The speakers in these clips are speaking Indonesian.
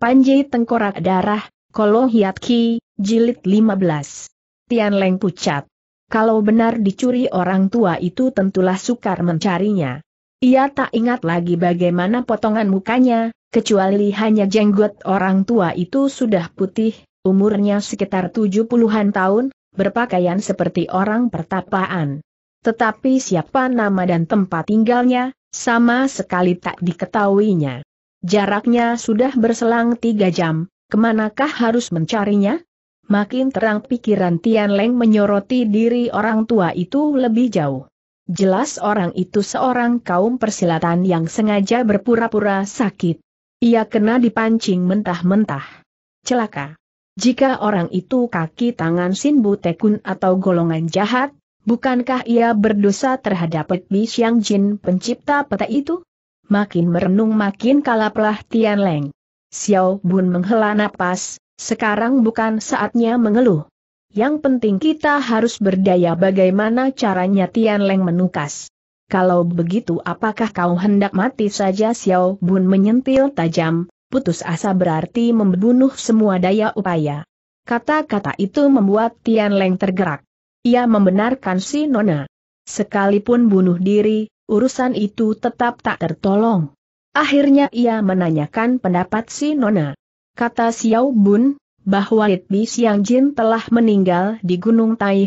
Panji Tengkorak Darah, Kolo Hiat Ki, Jilid 15. Tian Leng pucat. Kalau benar dicuri orang tua itu tentulah sukar mencarinya. Ia tak ingat lagi bagaimana potongan mukanya, kecuali hanya jenggot orang tua itu sudah putih, umurnya sekitar 70-an tahun, berpakaian seperti orang pertapaan. Tetapi siapa nama dan tempat tinggalnya, sama sekali tak diketahuinya. Jaraknya sudah berselang tiga jam, kemanakah harus mencarinya? Makin terang pikiran Tian Leng menyoroti diri orang tua itu lebih jauh. Jelas orang itu seorang kaum persilatan yang sengaja berpura-pura sakit. Ia kena dipancing mentah-mentah. Celaka. Jika orang itu kaki tangan Sin Tekun atau golongan jahat, bukankah ia berdosa terhadap Bi Xiang Jin pencipta peta itu? makin merenung makin kalaplah Tian Leng. Xiao Bun menghela napas, sekarang bukan saatnya mengeluh. Yang penting kita harus berdaya bagaimana caranya Tian Leng menukas. Kalau begitu apakah kau hendak mati saja Xiao Bun menyentil tajam, putus asa berarti membunuh semua daya upaya. Kata-kata itu membuat Tian Leng tergerak. Ia membenarkan si Nona. Sekalipun bunuh diri, urusan itu tetap tak tertolong. Akhirnya ia menanyakan pendapat si Nona. Kata Xiao Bun, bahwa Itbi Siang Jin telah meninggal di Gunung Tai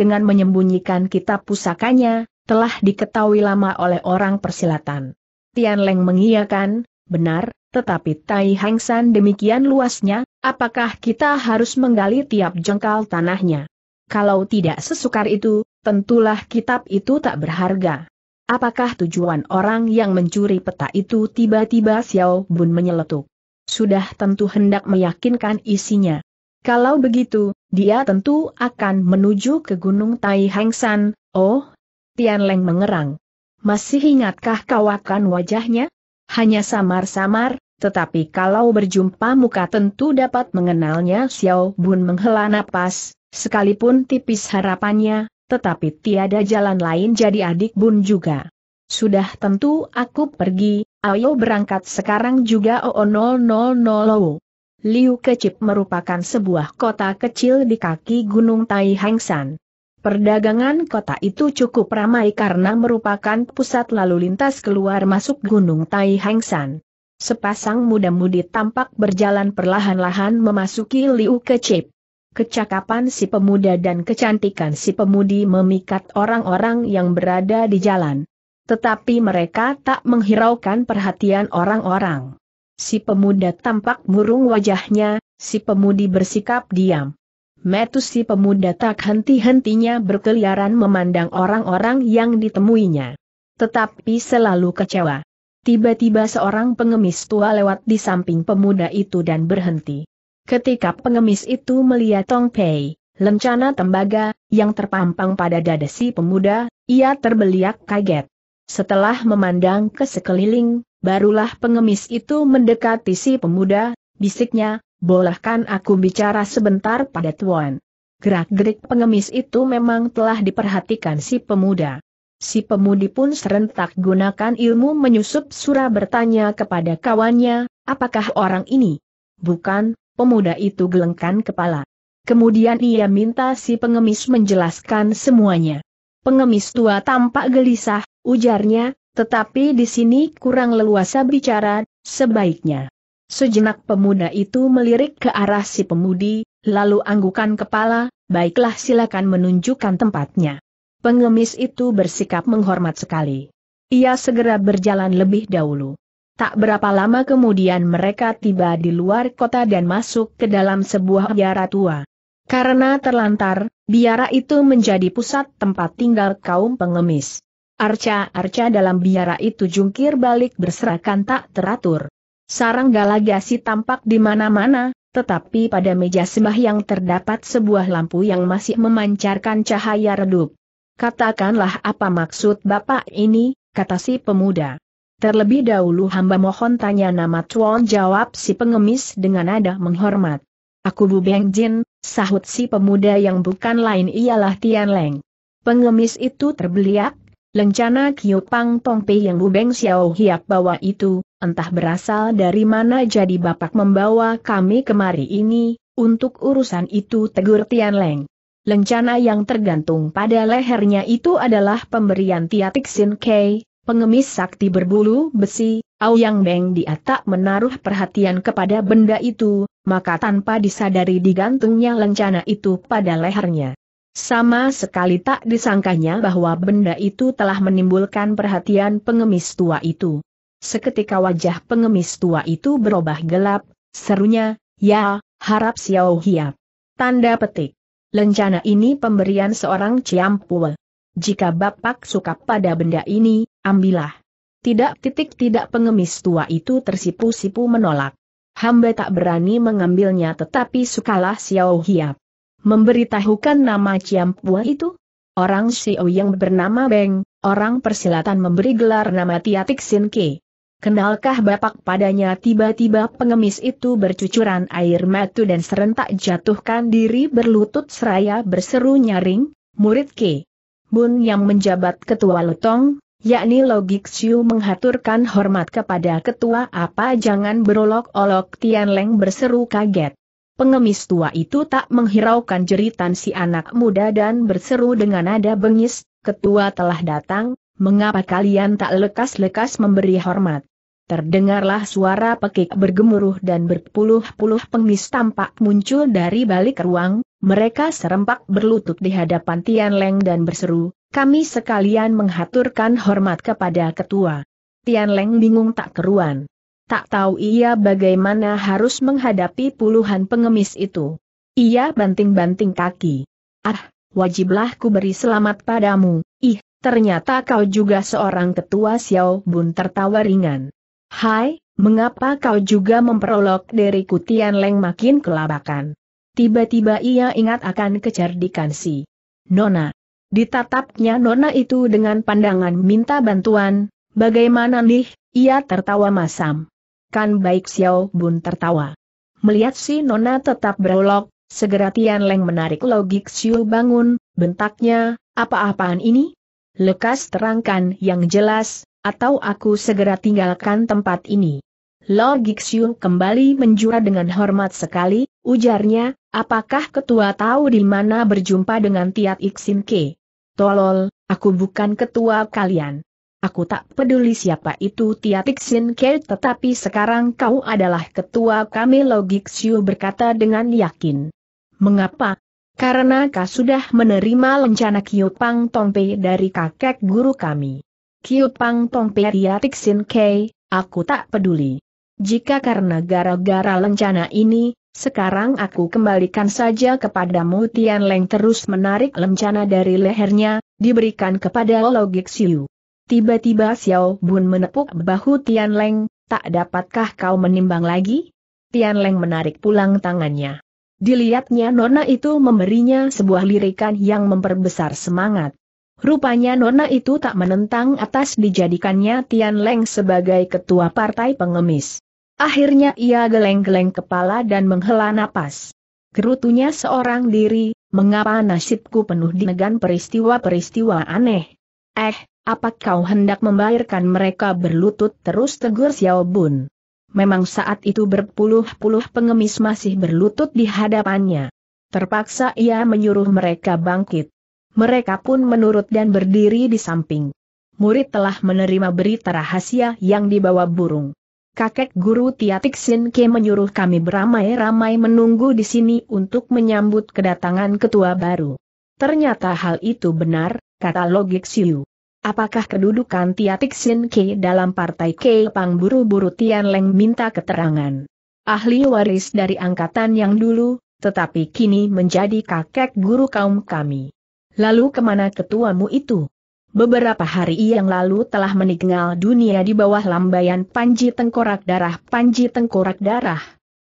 dengan menyembunyikan kitab pusakanya, telah diketahui lama oleh orang persilatan. Tian Leng mengiyakan, benar, tetapi Tai demikian luasnya, apakah kita harus menggali tiap jengkal tanahnya? Kalau tidak sesukar itu, tentulah kitab itu tak berharga. Apakah tujuan orang yang mencuri peta itu tiba-tiba Xiao Bun menyeletuk? Sudah tentu hendak meyakinkan isinya. Kalau begitu, dia tentu akan menuju ke Gunung Tai San. oh? Tian Leng mengerang. Masih ingatkah kau wajahnya? Hanya samar-samar, tetapi kalau berjumpa muka tentu dapat mengenalnya Xiao Bun menghela napas, sekalipun tipis harapannya, tetapi tiada jalan lain jadi adik bun juga. Sudah tentu aku pergi, ayo berangkat sekarang juga oo 000. Liu Kecip merupakan sebuah kota kecil di kaki Gunung Tai Hangsan. Perdagangan kota itu cukup ramai karena merupakan pusat lalu lintas keluar masuk Gunung Tai Hangsan. Sepasang muda-mudi tampak berjalan perlahan-lahan memasuki Liu Kecip. Kecakapan si pemuda dan kecantikan si pemudi memikat orang-orang yang berada di jalan. Tetapi mereka tak menghiraukan perhatian orang-orang. Si pemuda tampak murung wajahnya, si pemudi bersikap diam. Metus si pemuda tak henti-hentinya berkeliaran memandang orang-orang yang ditemuinya. Tetapi selalu kecewa. Tiba-tiba seorang pengemis tua lewat di samping pemuda itu dan berhenti. Ketika pengemis itu melihat Tong Pei, lencana tembaga, yang terpampang pada dada si pemuda, ia terbeliak kaget. Setelah memandang ke sekeliling, barulah pengemis itu mendekati si pemuda, bisiknya, bolehkan aku bicara sebentar pada tuan. Gerak-gerik pengemis itu memang telah diperhatikan si pemuda. Si pemudi pun serentak gunakan ilmu menyusup surah bertanya kepada kawannya, apakah orang ini? Bukan, pemuda itu gelengkan kepala. Kemudian ia minta si pengemis menjelaskan semuanya. Pengemis tua tampak gelisah, ujarnya, tetapi di sini kurang leluasa bicara, sebaiknya. Sejenak pemuda itu melirik ke arah si pemudi, lalu anggukan kepala, baiklah silakan menunjukkan tempatnya. Pengemis itu bersikap menghormat sekali. Ia segera berjalan lebih dahulu. Tak berapa lama kemudian mereka tiba di luar kota dan masuk ke dalam sebuah biara tua. Karena terlantar, biara itu menjadi pusat tempat tinggal kaum pengemis. Arca-arca dalam biara itu jungkir balik berserakan tak teratur. Sarang galagasi tampak di mana-mana, tetapi pada meja sembah yang terdapat sebuah lampu yang masih memancarkan cahaya redup. Katakanlah apa maksud Bapak ini, kata si pemuda. Terlebih dahulu hamba mohon tanya nama Tuan jawab si pengemis dengan nada menghormat. Aku Bu Beng Jin, sahut si pemuda yang bukan lain ialah Tian Leng. Pengemis itu terbeliak, lencana Pang Tong Pei yang Bu Beng Xiao Hiap bawa itu, entah berasal dari mana jadi bapak membawa kami kemari ini, untuk urusan itu tegur Tian Leng. Lencana yang tergantung pada lehernya itu adalah pemberian Tia Tixin Kei, pengemis sakti berbulu besi, Aoyang Beng dia tak menaruh perhatian kepada benda itu, maka tanpa disadari digantungnya lencana itu pada lehernya. Sama sekali tak disangkanya bahwa benda itu telah menimbulkan perhatian pengemis tua itu. Seketika wajah pengemis tua itu berubah gelap, serunya, ya, harap Xiao Hiap. Tanda petik. Lencana ini pemberian seorang Ciampuwe jika Bapak suka pada benda ini, ambillah. Tidak titik tidak pengemis tua itu tersipu-sipu menolak. Hamba tak berani mengambilnya tetapi sukalah Xiao Hiap. Memberitahukan nama Pua itu? Orang Xiao yang bernama Beng, orang persilatan memberi gelar nama Tiatik Sin Ke. Kenalkah Bapak padanya tiba-tiba pengemis itu bercucuran air mata dan serentak jatuhkan diri berlutut seraya berseru nyaring, murid Ke. Bun yang menjabat ketua lutong, yakni Logik Siu menghaturkan hormat kepada ketua apa jangan berolok-olok Tian Leng berseru kaget. Pengemis tua itu tak menghiraukan jeritan si anak muda dan berseru dengan nada bengis, ketua telah datang, mengapa kalian tak lekas-lekas memberi hormat? Terdengarlah suara pekik bergemuruh dan berpuluh-puluh pengemis tampak muncul dari balik ruang, mereka serempak berlutut di hadapan Tian Leng dan berseru, kami sekalian menghaturkan hormat kepada ketua. Tian Leng bingung tak keruan. Tak tahu ia bagaimana harus menghadapi puluhan pengemis itu. Ia banting-banting kaki. Ah, wajiblah ku beri selamat padamu. Ih, ternyata kau juga seorang ketua Xiao Bun tertawa ringan. Hai, mengapa kau juga memperolok diriku Tian Leng makin kelabakan. Tiba-tiba ia ingat akan kecerdikan si Nona. Ditatapnya Nona itu dengan pandangan minta bantuan, bagaimana nih, ia tertawa masam. Kan baik Xiao Bun tertawa. Melihat si Nona tetap berolok, segera Tian Leng menarik logik Xiu bangun, bentaknya, apa-apaan ini? Lekas terangkan yang jelas, atau aku segera tinggalkan tempat ini. Logik Xiu kembali menjura dengan hormat sekali, ujarnya, Apakah ketua tahu di mana berjumpa dengan Tiat Iksin Ke? Tolol, aku bukan ketua kalian. Aku tak peduli siapa itu Tiat Iksin Ke tetapi sekarang kau adalah ketua kami Logik Siu berkata dengan yakin. Mengapa? Karena kau sudah menerima lencana Pang Tongpe dari kakek guru kami. Pang Tongpe Tiat Iksin Ke, aku tak peduli. Jika karena gara-gara lencana ini, sekarang aku kembalikan saja kepadamu Tian Leng terus menarik lencana dari lehernya, diberikan kepada Logik Siu. Tiba-tiba Xiao Bun menepuk bahu Tian Leng, tak dapatkah kau menimbang lagi? Tian Leng menarik pulang tangannya. Dilihatnya Nona itu memberinya sebuah lirikan yang memperbesar semangat. Rupanya Nona itu tak menentang atas dijadikannya Tian Leng sebagai ketua partai pengemis. Akhirnya ia geleng-geleng kepala dan menghela napas. Kerutunya seorang diri, mengapa nasibku penuh dengan peristiwa-peristiwa aneh? Eh, apa kau hendak membayarkan mereka berlutut terus tegur Xiao Bun? Memang saat itu berpuluh-puluh pengemis masih berlutut di hadapannya. Terpaksa ia menyuruh mereka bangkit. Mereka pun menurut dan berdiri di samping. Murid telah menerima berita rahasia yang dibawa burung kakek guru Tiatik Sin Ke menyuruh kami beramai-ramai menunggu di sini untuk menyambut kedatangan ketua baru. Ternyata hal itu benar, kata logik Siu. Apakah kedudukan Tiatik Sin Ke dalam partai Ke Pang buru-buru Tian Leng minta keterangan? Ahli waris dari angkatan yang dulu, tetapi kini menjadi kakek guru kaum kami. Lalu kemana ketuamu itu? beberapa hari yang lalu telah meninggal dunia di bawah lambaian panji tengkorak darah panji tengkorak darah.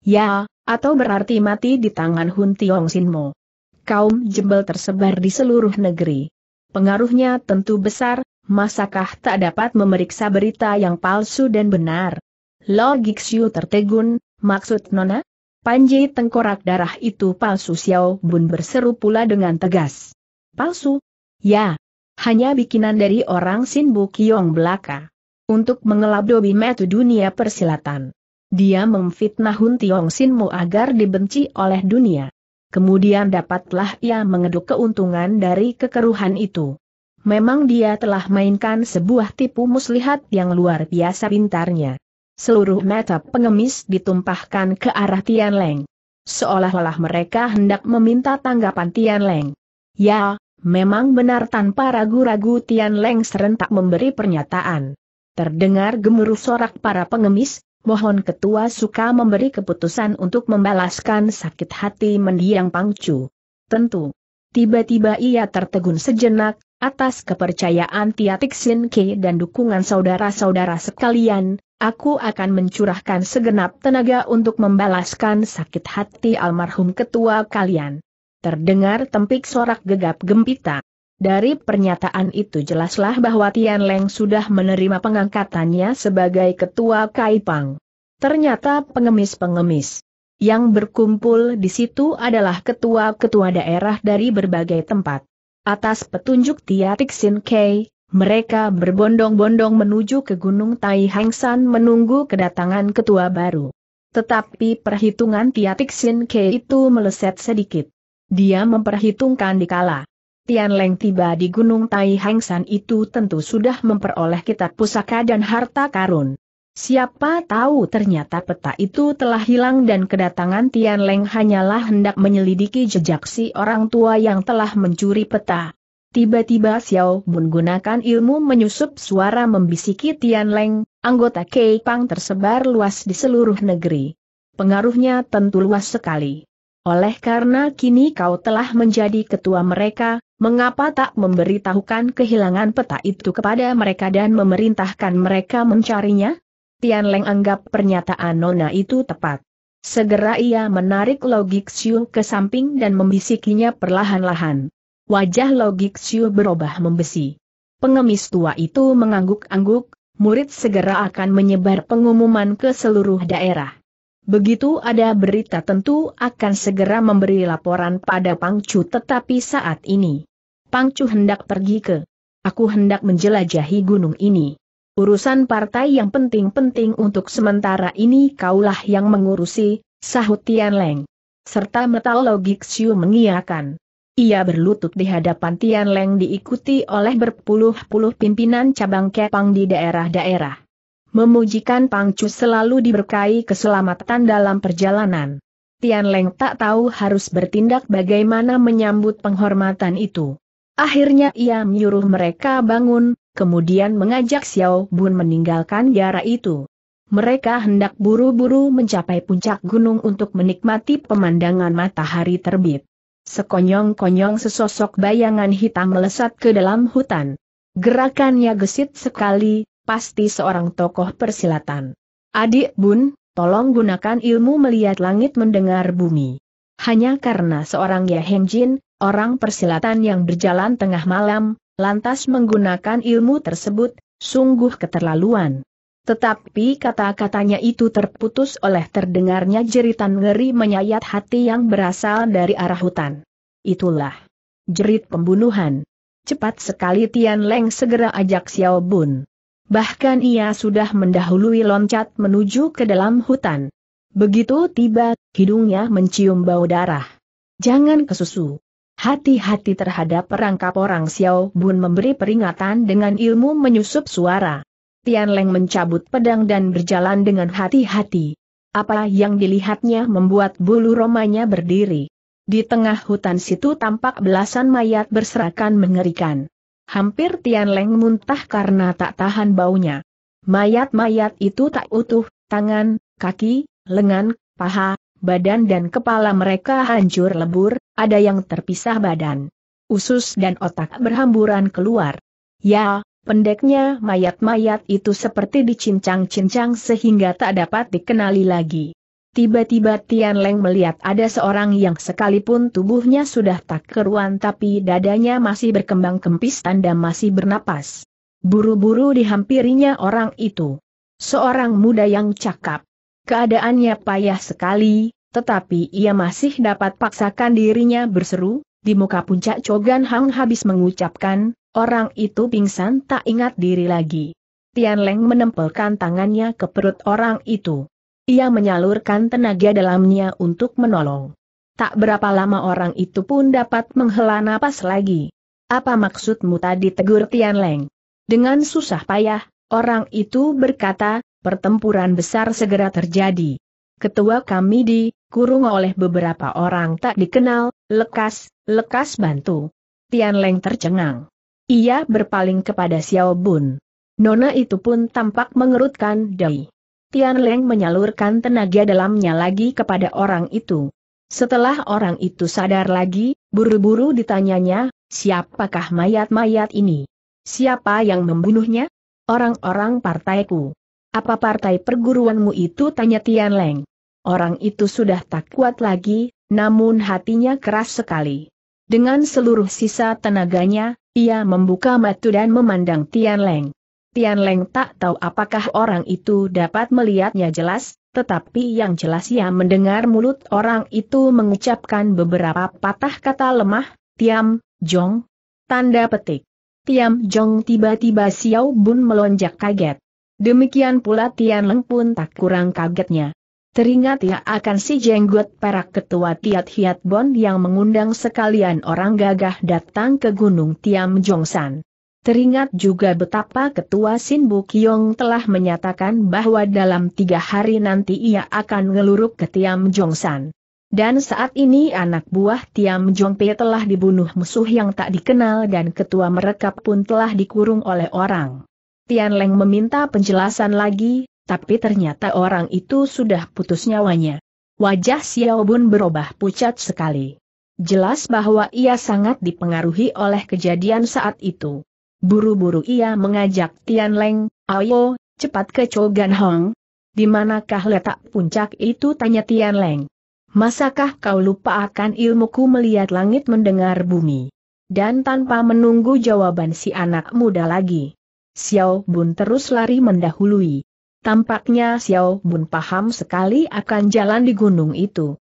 Ya, atau berarti mati di tangan Hun Tiong Mo. Kaum jembel tersebar di seluruh negeri. Pengaruhnya tentu besar, masakah tak dapat memeriksa berita yang palsu dan benar? Logik Xiu tertegun, maksud Nona? Panji tengkorak darah itu palsu Xiao Bun berseru pula dengan tegas. Palsu? Ya, hanya bikinan dari orang Sin Bukyong belaka. Untuk mengelabui metu dunia persilatan. Dia memfitnah Hun Tiong Sinmu agar dibenci oleh dunia. Kemudian dapatlah ia mengeduk keuntungan dari kekeruhan itu. Memang dia telah mainkan sebuah tipu muslihat yang luar biasa pintarnya. Seluruh mata pengemis ditumpahkan ke arah Tian Leng. Seolah-olah mereka hendak meminta tanggapan Tian Leng. Ya, Memang benar tanpa ragu-ragu Tian Leng serentak memberi pernyataan. Terdengar gemuruh sorak para pengemis, mohon ketua suka memberi keputusan untuk membalaskan sakit hati mendiang Pangcu. Tentu. Tiba-tiba ia tertegun sejenak, atas kepercayaan Tia Tixin Ke dan dukungan saudara-saudara sekalian, aku akan mencurahkan segenap tenaga untuk membalaskan sakit hati almarhum ketua kalian. Terdengar tempik sorak gegap gempita. Dari pernyataan itu jelaslah bahwa Tian Leng sudah menerima pengangkatannya sebagai ketua Kaipang. Ternyata pengemis-pengemis yang berkumpul di situ adalah ketua-ketua daerah dari berbagai tempat. Atas petunjuk Tia Tixin Kei, mereka berbondong-bondong menuju ke Gunung Tai San menunggu kedatangan ketua baru. Tetapi perhitungan Tia Tixin Kei itu meleset sedikit. Dia memperhitungkan dikala. Tian Leng tiba di Gunung Tai Heng San itu tentu sudah memperoleh kitab pusaka dan harta karun. Siapa tahu ternyata peta itu telah hilang dan kedatangan Tian Leng hanyalah hendak menyelidiki jejak si orang tua yang telah mencuri peta. Tiba-tiba Xiao menggunakan ilmu menyusup suara membisiki Tian Leng, anggota Kei Pang tersebar luas di seluruh negeri. Pengaruhnya tentu luas sekali. Oleh karena kini kau telah menjadi ketua mereka, mengapa tak memberitahukan kehilangan peta itu kepada mereka dan memerintahkan mereka mencarinya? Tian Leng anggap pernyataan Nona itu tepat. Segera ia menarik logik Xiu ke samping dan membisikinya perlahan-lahan. Wajah logik Xiu berubah membesi. Pengemis tua itu mengangguk-angguk, murid segera akan menyebar pengumuman ke seluruh daerah. Begitu ada berita tentu akan segera memberi laporan pada Pangcu tetapi saat ini. Pangcu hendak pergi ke. Aku hendak menjelajahi gunung ini. Urusan partai yang penting-penting untuk sementara ini kaulah yang mengurusi, sahut Tian Leng. Serta metalogik Xiu mengiakan. Ia berlutut di hadapan Tian Leng diikuti oleh berpuluh-puluh pimpinan cabang kepang di daerah-daerah. Memujikan Pangcu selalu diberkahi keselamatan dalam perjalanan. Tian Leng tak tahu harus bertindak bagaimana menyambut penghormatan itu. Akhirnya ia menyuruh mereka bangun, kemudian mengajak Xiao Bun meninggalkan biara itu. Mereka hendak buru-buru mencapai puncak gunung untuk menikmati pemandangan matahari terbit. Sekonyong-konyong sesosok bayangan hitam melesat ke dalam hutan. Gerakannya gesit sekali, pasti seorang tokoh persilatan. Adik Bun, tolong gunakan ilmu melihat langit mendengar bumi. Hanya karena seorang Yahenjin, orang persilatan yang berjalan tengah malam, lantas menggunakan ilmu tersebut, sungguh keterlaluan. Tetapi kata-katanya itu terputus oleh terdengarnya jeritan ngeri menyayat hati yang berasal dari arah hutan. Itulah jerit pembunuhan. Cepat sekali Tian Leng segera ajak Xiao Bun. Bahkan ia sudah mendahului loncat menuju ke dalam hutan. Begitu tiba, hidungnya mencium bau darah. Jangan kesusu. Hati-hati terhadap perangkap orang Xiao Bun memberi peringatan dengan ilmu menyusup suara. Tian Leng mencabut pedang dan berjalan dengan hati-hati. Apa yang dilihatnya membuat bulu romanya berdiri. Di tengah hutan situ tampak belasan mayat berserakan mengerikan. Hampir Tian Leng muntah karena tak tahan baunya. Mayat-mayat itu tak utuh, tangan, kaki, lengan, paha, badan dan kepala mereka hancur lebur, ada yang terpisah badan. Usus dan otak berhamburan keluar. Ya, pendeknya mayat-mayat itu seperti dicincang-cincang sehingga tak dapat dikenali lagi. Tiba-tiba Tian Leng melihat ada seorang yang sekalipun tubuhnya sudah tak keruan tapi dadanya masih berkembang kempis tanda masih bernapas. Buru-buru dihampirinya orang itu. Seorang muda yang cakap. Keadaannya payah sekali, tetapi ia masih dapat paksakan dirinya berseru, di muka puncak Cogan Hang habis mengucapkan, orang itu pingsan tak ingat diri lagi. Tian Leng menempelkan tangannya ke perut orang itu. Ia menyalurkan tenaga dalamnya untuk menolong. Tak berapa lama orang itu pun dapat menghela napas lagi. Apa maksudmu tadi tegur Tian Leng? Dengan susah payah, orang itu berkata, pertempuran besar segera terjadi. Ketua kami dikurung oleh beberapa orang tak dikenal, lekas, lekas bantu. Tian Leng tercengang. Ia berpaling kepada Xiao Bun. Nona itu pun tampak mengerutkan dahi. Tian Leng menyalurkan tenaga dalamnya lagi kepada orang itu. Setelah orang itu sadar lagi, buru-buru ditanyanya, siapakah mayat-mayat ini? Siapa yang membunuhnya? Orang-orang partaiku. Apa partai perguruanmu itu? Tanya Tian Leng. Orang itu sudah tak kuat lagi, namun hatinya keras sekali. Dengan seluruh sisa tenaganya, ia membuka mata dan memandang Tian Leng. Tian Leng tak tahu apakah orang itu dapat melihatnya jelas, tetapi yang jelas ia mendengar mulut orang itu mengucapkan beberapa patah kata lemah, Tiam, Jong. Tanda petik. Tiam Jong tiba-tiba Xiao Bun melonjak kaget. Demikian pula Tian Leng pun tak kurang kagetnya. Teringat ia akan si jenggot perak ketua Tiat Hiat Bon yang mengundang sekalian orang gagah datang ke Gunung Tiam Jong San. Teringat juga betapa ketua Sin Bukyong telah menyatakan bahwa dalam tiga hari nanti ia akan ngeluruk ke Tiam Jongsan. Dan saat ini anak buah Tiam Jongpe telah dibunuh musuh yang tak dikenal dan ketua mereka pun telah dikurung oleh orang. Tian Leng meminta penjelasan lagi, tapi ternyata orang itu sudah putus nyawanya. Wajah Xiao Bun berubah pucat sekali. Jelas bahwa ia sangat dipengaruhi oleh kejadian saat itu. Buru-buru ia mengajak Tian Leng, ayo, cepat ke Chogan Hong. Di manakah letak puncak itu tanya Tian Leng. Masakah kau lupa akan ilmuku melihat langit mendengar bumi? Dan tanpa menunggu jawaban si anak muda lagi. Xiao Bun terus lari mendahului. Tampaknya Xiao Bun paham sekali akan jalan di gunung itu.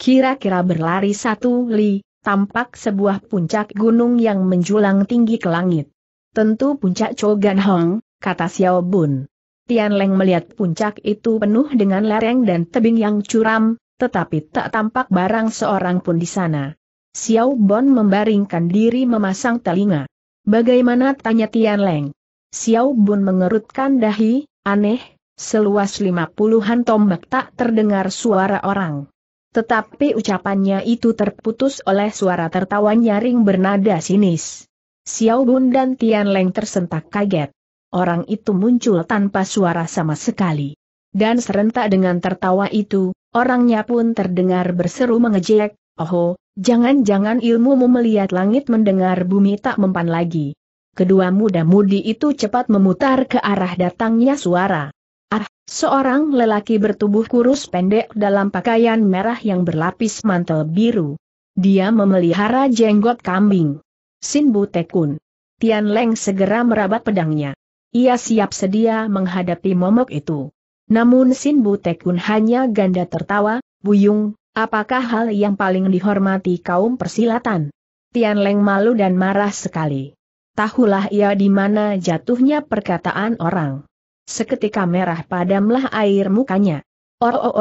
Kira-kira berlari satu li, tampak sebuah puncak gunung yang menjulang tinggi ke langit. Tentu puncak Chogan Hong, kata Xiao Bun. Tian Leng melihat puncak itu penuh dengan lereng dan tebing yang curam, tetapi tak tampak barang seorang pun di sana. Xiao Bun membaringkan diri memasang telinga. Bagaimana tanya Tian Leng? Xiao Bun mengerutkan dahi, aneh, seluas lima puluhan tombak tak terdengar suara orang. Tetapi ucapannya itu terputus oleh suara tertawa nyaring bernada sinis. Xiao Bun dan Tian Leng tersentak kaget. Orang itu muncul tanpa suara sama sekali. Dan serentak dengan tertawa itu, orangnya pun terdengar berseru mengejek, Oho, jangan-jangan ilmumu melihat langit mendengar bumi tak mempan lagi. Kedua muda-mudi itu cepat memutar ke arah datangnya suara. Ah, seorang lelaki bertubuh kurus pendek dalam pakaian merah yang berlapis mantel biru. Dia memelihara jenggot kambing. Sin Bu Tekun. Tian Leng segera merabat pedangnya. Ia siap sedia menghadapi momok itu. Namun Sin Bu Tekun hanya ganda tertawa, Buyung, apakah hal yang paling dihormati kaum persilatan? Tian Leng malu dan marah sekali. Tahulah ia di mana jatuhnya perkataan orang. Seketika merah padamlah air mukanya. oh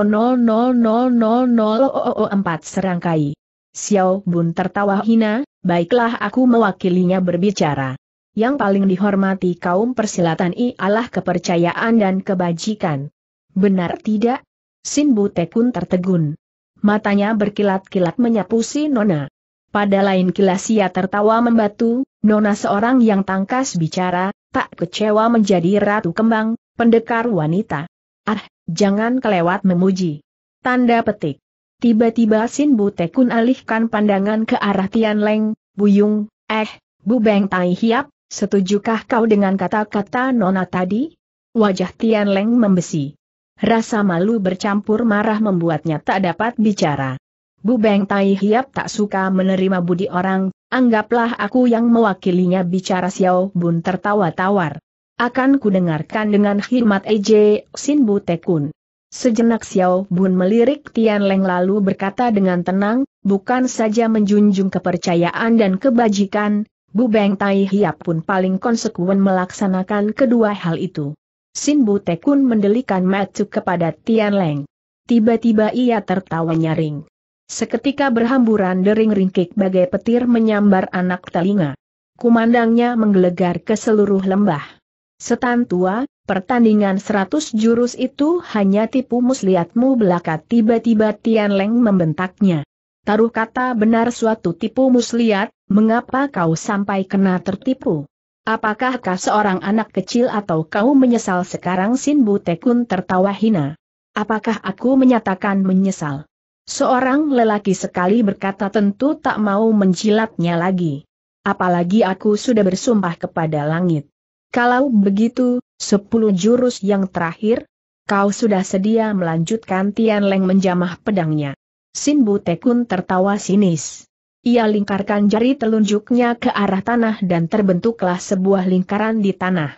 empat serangkai. Xiao Bun tertawa hina, baiklah aku mewakilinya berbicara. Yang paling dihormati kaum persilatan adalah kepercayaan dan kebajikan. Benar tidak? Sin Butekun tertegun. Matanya berkilat-kilat menyapu si Nona. Pada lain kilas ia tertawa membatu, Nona seorang yang tangkas bicara, tak kecewa menjadi ratu kembang, pendekar wanita. Ah, jangan kelewat memuji. Tanda petik. Tiba-tiba Sin Tekun alihkan pandangan ke arah Tian Leng, Buyung, eh, Bu Beng Tai Hiap, setujukah kau dengan kata-kata Nona tadi? Wajah Tian Leng membesi. Rasa malu bercampur marah membuatnya tak dapat bicara. Bu Beng Tai Hiap tak suka menerima budi orang, anggaplah aku yang mewakilinya bicara Xiao Bun tertawa tawar. Akan kudengarkan dengan khidmat Ej Sin Tekun. Sejenak Xiao Bun melirik Tian Leng lalu berkata dengan tenang, bukan saja menjunjung kepercayaan dan kebajikan, Bu Beng Tai Hiap pun paling konsekuen melaksanakan kedua hal itu. Sin Bu Tekun mendelikan matuk kepada Tian Leng. Tiba-tiba ia tertawa nyaring. Seketika berhamburan dering ringkik bagai petir menyambar anak telinga. Kumandangnya menggelegar ke seluruh lembah. Setan tua, Pertandingan seratus jurus itu hanya tipu muslihatmu belaka tiba-tiba Tian Leng membentaknya. Taruh kata benar suatu tipu muslihat, mengapa kau sampai kena tertipu? Apakah kau seorang anak kecil atau kau menyesal sekarang Sin Tekun tertawa hina? Apakah aku menyatakan menyesal? Seorang lelaki sekali berkata tentu tak mau menjilatnya lagi. Apalagi aku sudah bersumpah kepada langit. Kalau begitu, sepuluh jurus yang terakhir, kau sudah sedia melanjutkan Tian Leng menjamah pedangnya. Sin Bu Tekun tertawa sinis. Ia lingkarkan jari telunjuknya ke arah tanah dan terbentuklah sebuah lingkaran di tanah.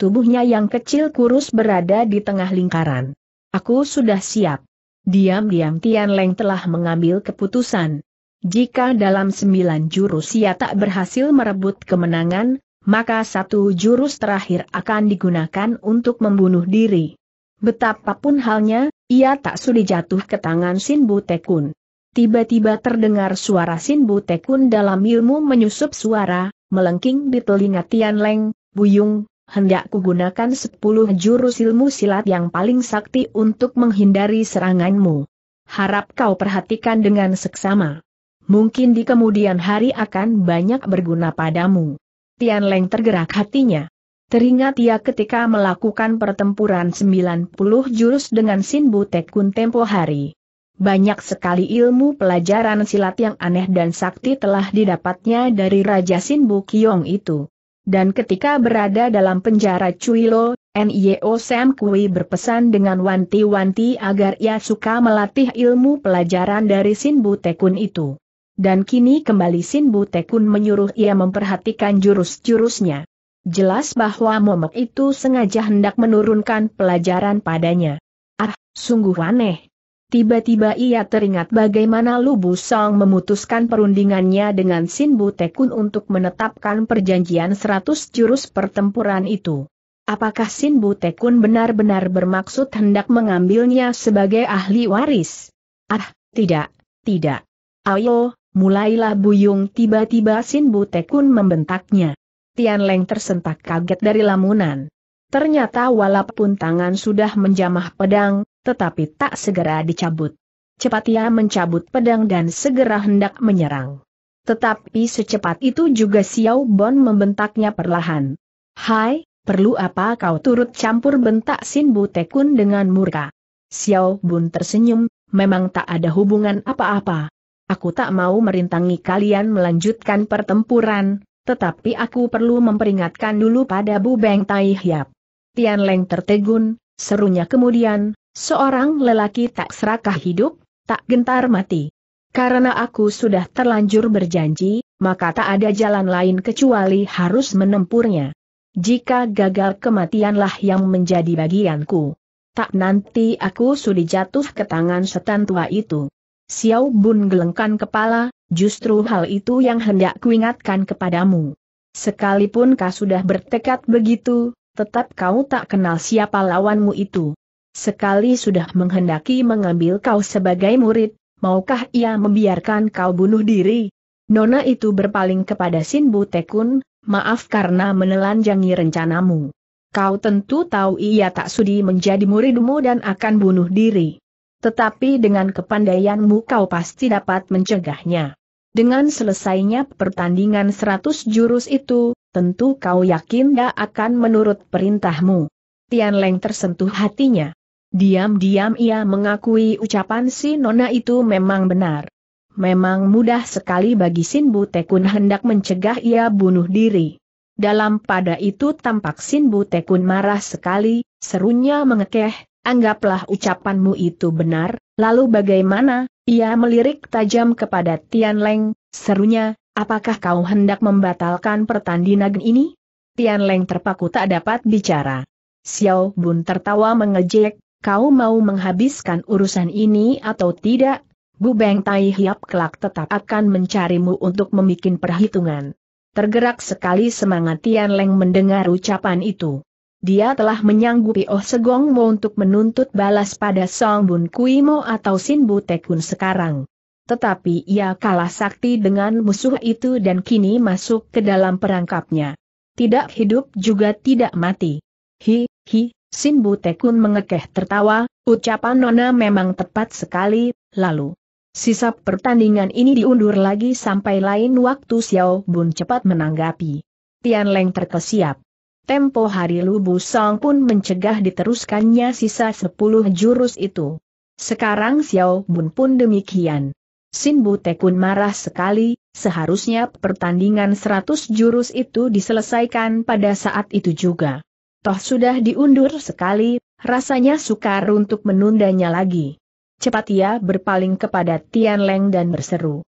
Tubuhnya yang kecil kurus berada di tengah lingkaran. Aku sudah siap. Diam-diam Tian Leng telah mengambil keputusan. Jika dalam sembilan jurus ia tak berhasil merebut kemenangan, maka satu jurus terakhir akan digunakan untuk membunuh diri. Betapapun halnya, ia tak sudi jatuh ke tangan Sin Tekun. Tiba-tiba terdengar suara Sin Tekun dalam ilmu menyusup suara, melengking di telinga Tian Leng, Buyung, hendak kugunakan sepuluh jurus ilmu silat yang paling sakti untuk menghindari seranganmu. Harap kau perhatikan dengan seksama. Mungkin di kemudian hari akan banyak berguna padamu. Tian Leng tergerak hatinya. Teringat ia ketika melakukan pertempuran 90 jurus dengan Bu Tekun tempo hari. Banyak sekali ilmu pelajaran silat yang aneh dan sakti telah didapatnya dari Raja Bu Kiong itu. Dan ketika berada dalam penjara Cuilo, Nio Sam Kui berpesan dengan wanti-wanti agar ia suka melatih ilmu pelajaran dari Bu Tekun itu. Dan kini kembali Sin Tekun menyuruh ia memperhatikan jurus-jurusnya. Jelas bahwa momok itu sengaja hendak menurunkan pelajaran padanya. Ah, sungguh aneh. Tiba-tiba ia teringat bagaimana Lubu Song memutuskan perundingannya dengan Sin Tekun untuk menetapkan perjanjian seratus jurus pertempuran itu. Apakah Sin Tekun benar-benar bermaksud hendak mengambilnya sebagai ahli waris? Ah, tidak, tidak. Ayo, Mulailah buyung tiba-tiba Sin Butekun membentaknya. Tian Leng tersentak kaget dari lamunan. Ternyata walaupun tangan sudah menjamah pedang, tetapi tak segera dicabut. Cepat ia mencabut pedang dan segera hendak menyerang. Tetapi secepat itu juga Xiao Bon membentaknya perlahan. Hai, perlu apa kau turut campur bentak Sin Butekun dengan murka? Xiao Bun tersenyum, memang tak ada hubungan apa-apa. Aku tak mau merintangi kalian melanjutkan pertempuran, tetapi aku perlu memperingatkan dulu pada Bu Beng Tai Hiap. Tian Leng tertegun, serunya kemudian, seorang lelaki tak serakah hidup, tak gentar mati. Karena aku sudah terlanjur berjanji, maka tak ada jalan lain kecuali harus menempurnya. Jika gagal kematianlah yang menjadi bagianku. Tak nanti aku sudi jatuh ke tangan setan tua itu. Xiao Bun gelengkan kepala, justru hal itu yang hendak kuingatkan kepadamu. Sekalipun kau sudah bertekad begitu, tetap kau tak kenal siapa lawanmu itu. Sekali sudah menghendaki mengambil kau sebagai murid, maukah ia membiarkan kau bunuh diri? Nona itu berpaling kepada Sinbu Tekun, maaf karena menelanjangi rencanamu. Kau tentu tahu ia tak sudi menjadi muridmu dan akan bunuh diri. Tetapi dengan kepandaianmu kau pasti dapat mencegahnya. Dengan selesainya pertandingan seratus jurus itu, tentu kau yakin dia akan menurut perintahmu. Tian Leng tersentuh hatinya. Diam-diam ia mengakui ucapan si Nona itu memang benar. Memang mudah sekali bagi Sin Bu Tekun hendak mencegah ia bunuh diri. Dalam pada itu tampak Sin Bu Tekun marah sekali, serunya mengekeh, anggaplah ucapanmu itu benar, lalu bagaimana? Ia melirik tajam kepada Tian Leng, serunya, apakah kau hendak membatalkan pertandingan ini? Tian Leng terpaku tak dapat bicara. Xiao Bun tertawa mengejek, kau mau menghabiskan urusan ini atau tidak? Bu Beng Tai Hiap kelak tetap akan mencarimu untuk membuat perhitungan. Tergerak sekali semangat Tian Leng mendengar ucapan itu dia telah menyanggupi Oh Segong Mo untuk menuntut balas pada Song Bun Kui Mo atau Sin Bu Tekun sekarang. Tetapi ia kalah sakti dengan musuh itu dan kini masuk ke dalam perangkapnya. Tidak hidup juga tidak mati. Hi, hi, Sin Bu Tekun mengekeh tertawa, ucapan Nona memang tepat sekali, lalu. Sisa pertandingan ini diundur lagi sampai lain waktu Xiao Bun cepat menanggapi. Tian Leng terkesiap tempo hari Lubu Song pun mencegah diteruskannya sisa sepuluh jurus itu. Sekarang Xiao Bun pun demikian. Sin Bu Tekun marah sekali, seharusnya pertandingan seratus jurus itu diselesaikan pada saat itu juga. Toh sudah diundur sekali, rasanya sukar untuk menundanya lagi. Cepat ia berpaling kepada Tian Leng dan berseru.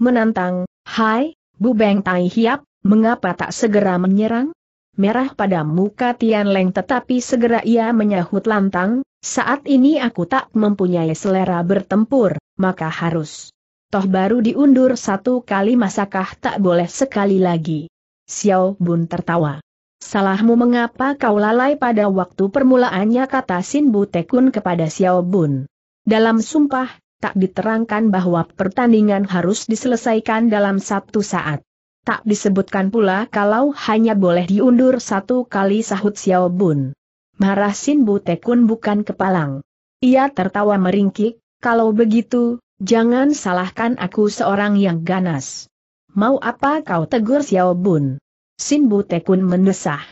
Menantang, Hai, Bu Beng Tai Hiap, mengapa tak segera menyerang? merah pada muka Tian Leng tetapi segera ia menyahut lantang, saat ini aku tak mempunyai selera bertempur, maka harus. Toh baru diundur satu kali masakah tak boleh sekali lagi. Xiao Bun tertawa. Salahmu mengapa kau lalai pada waktu permulaannya kata Sin Bu Tekun kepada Xiao Bun. Dalam sumpah, tak diterangkan bahwa pertandingan harus diselesaikan dalam satu saat. Tak disebutkan pula kalau hanya boleh diundur satu kali sahut Xiao Bun. Marah Sin Bu Tekun bukan kepalang. Ia tertawa meringkik, kalau begitu, jangan salahkan aku seorang yang ganas. Mau apa kau tegur Xiao Bun? Sin Bu Tekun mendesah.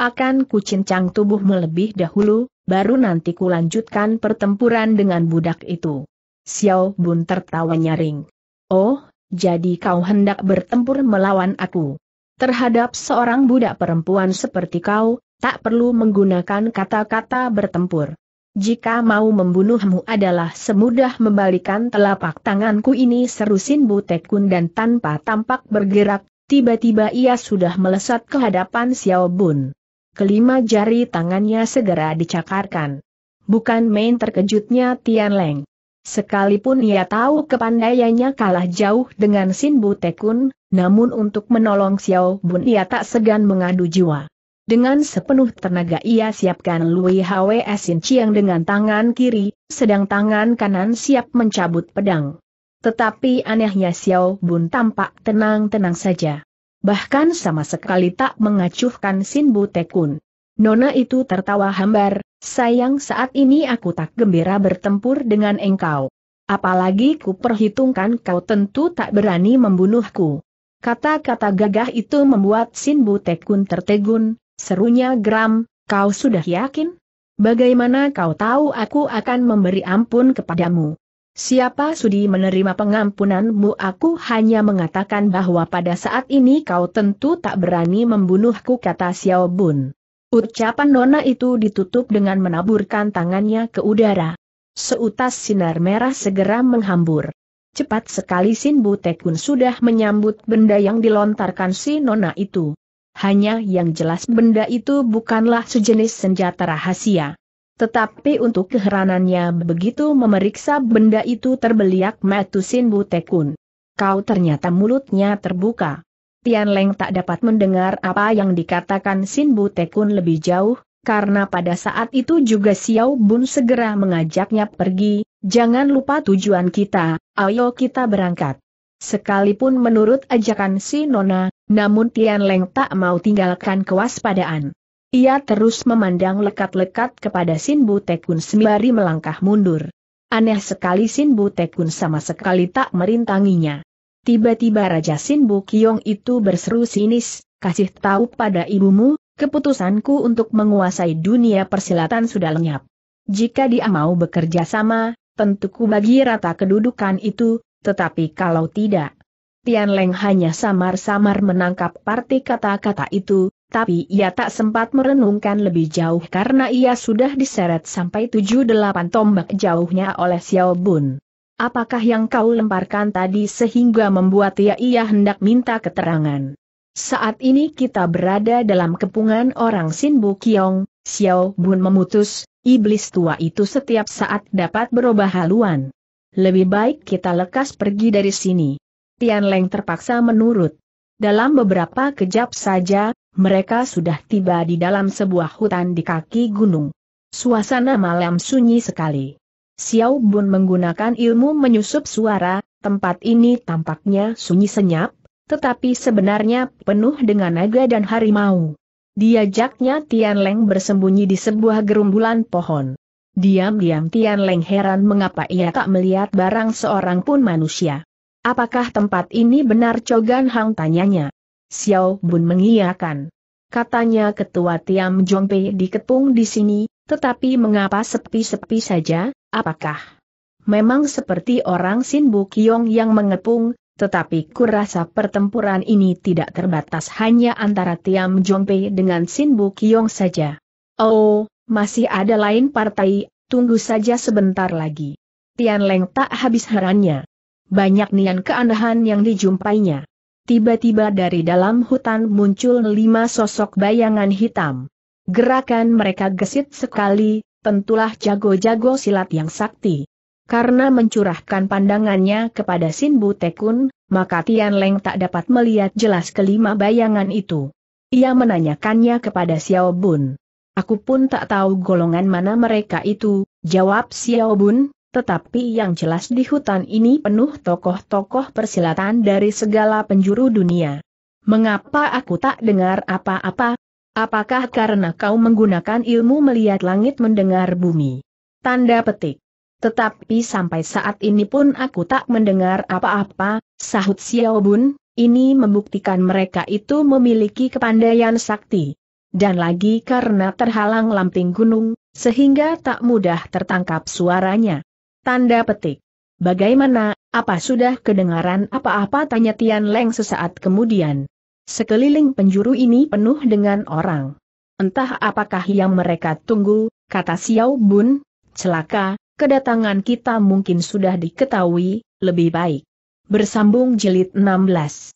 Akan ku cincang tubuhmu lebih dahulu, baru nanti kulanjutkan pertempuran dengan budak itu. Xiao Bun tertawa nyaring. Oh, jadi kau hendak bertempur melawan aku. Terhadap seorang budak perempuan seperti kau, tak perlu menggunakan kata-kata bertempur. Jika mau membunuhmu adalah semudah membalikan telapak tanganku ini seru Sin tekun dan tanpa tampak bergerak, tiba-tiba ia sudah melesat ke hadapan Xiao Bun. Kelima jari tangannya segera dicakarkan. Bukan main terkejutnya Tian Leng. Sekalipun ia tahu kepandaiannya kalah jauh dengan Sin Tekun, namun untuk menolong Xiao Bun ia tak segan mengadu jiwa. Dengan sepenuh tenaga ia siapkan Lui Hwe Sin Chiang dengan tangan kiri, sedang tangan kanan siap mencabut pedang. Tetapi anehnya Xiao Bun tampak tenang-tenang saja. Bahkan sama sekali tak mengacuhkan Sin Tekun. Nona itu tertawa hambar, Sayang saat ini aku tak gembira bertempur dengan engkau. Apalagi ku perhitungkan kau tentu tak berani membunuhku. Kata-kata gagah itu membuat Sinbu Tekun tertegun, serunya geram, kau sudah yakin? Bagaimana kau tahu aku akan memberi ampun kepadamu? Siapa sudi menerima pengampunanmu aku hanya mengatakan bahwa pada saat ini kau tentu tak berani membunuhku kata Xiao Bun. Ucapan Nona itu ditutup dengan menaburkan tangannya ke udara. Seutas sinar merah segera menghambur. Cepat sekali Sin Butekun sudah menyambut benda yang dilontarkan si Nona itu. Hanya yang jelas benda itu bukanlah sejenis senjata rahasia. Tetapi untuk keheranannya begitu memeriksa benda itu terbeliak matu Sin Butekun. Kau ternyata mulutnya terbuka. Tian Leng tak dapat mendengar apa yang dikatakan Sin Bu Tekun lebih jauh, karena pada saat itu juga Xiao Bun segera mengajaknya pergi, jangan lupa tujuan kita, ayo kita berangkat. Sekalipun menurut ajakan si Nona, namun Tian Leng tak mau tinggalkan kewaspadaan. Ia terus memandang lekat-lekat kepada Sin Bu Tekun sembari melangkah mundur. Aneh sekali Sin Bu Tekun sama sekali tak merintanginya. Tiba-tiba Raja Sin Bukyong itu berseru sinis, kasih tahu pada ibumu, keputusanku untuk menguasai dunia persilatan sudah lenyap. Jika dia mau bekerja sama, tentu ku bagi rata kedudukan itu, tetapi kalau tidak, Tian Leng hanya samar-samar menangkap parti kata-kata itu, tapi ia tak sempat merenungkan lebih jauh karena ia sudah diseret sampai tujuh delapan tombak jauhnya oleh Xiao Bun. Apakah yang kau lemparkan tadi sehingga membuat ia ia hendak minta keterangan? Saat ini kita berada dalam kepungan orang Sin Bu Kiong, Xiao Bun memutus, iblis tua itu setiap saat dapat berubah haluan. Lebih baik kita lekas pergi dari sini. Tian Leng terpaksa menurut. Dalam beberapa kejap saja, mereka sudah tiba di dalam sebuah hutan di kaki gunung. Suasana malam sunyi sekali. Xiao Bun menggunakan ilmu menyusup suara, tempat ini tampaknya sunyi senyap, tetapi sebenarnya penuh dengan naga dan harimau. Diajaknya Tian Leng bersembunyi di sebuah gerumbulan pohon. Diam-diam Tian Leng heran mengapa ia tak melihat barang seorang pun manusia. Apakah tempat ini benar Cogan Hang tanyanya. Xiao Bun mengiyakan. Katanya ketua Tiam Jongpei dikepung di sini, tetapi mengapa sepi-sepi saja, apakah? Memang seperti orang Sin Bukyong yang mengepung, tetapi kurasa pertempuran ini tidak terbatas hanya antara Tiam Jongpei dengan Sin Bukyong saja. Oh, masih ada lain partai, tunggu saja sebentar lagi. Tian Leng tak habis herannya. Banyak nian keanehan yang dijumpainya. Tiba-tiba dari dalam hutan muncul lima sosok bayangan hitam. Gerakan mereka gesit sekali, tentulah jago-jago silat yang sakti. Karena mencurahkan pandangannya kepada Sin Tekun, maka Tian Leng tak dapat melihat jelas kelima bayangan itu. Ia menanyakannya kepada Xiao Bun. Aku pun tak tahu golongan mana mereka itu, jawab Xiao Bun, tetapi yang jelas di hutan ini penuh tokoh-tokoh persilatan dari segala penjuru dunia. Mengapa aku tak dengar apa-apa, Apakah karena kau menggunakan ilmu melihat langit mendengar bumi? Tanda petik. Tetapi sampai saat ini pun aku tak mendengar apa-apa, sahut Xiao Bun, ini membuktikan mereka itu memiliki kepandaian sakti. Dan lagi karena terhalang lamping gunung, sehingga tak mudah tertangkap suaranya. Tanda petik. Bagaimana, apa sudah kedengaran apa-apa tanya Tian Leng sesaat kemudian. Sekeliling penjuru ini penuh dengan orang. Entah apakah yang mereka tunggu, kata Xiao Bun, celaka, kedatangan kita mungkin sudah diketahui, lebih baik. Bersambung jilid 16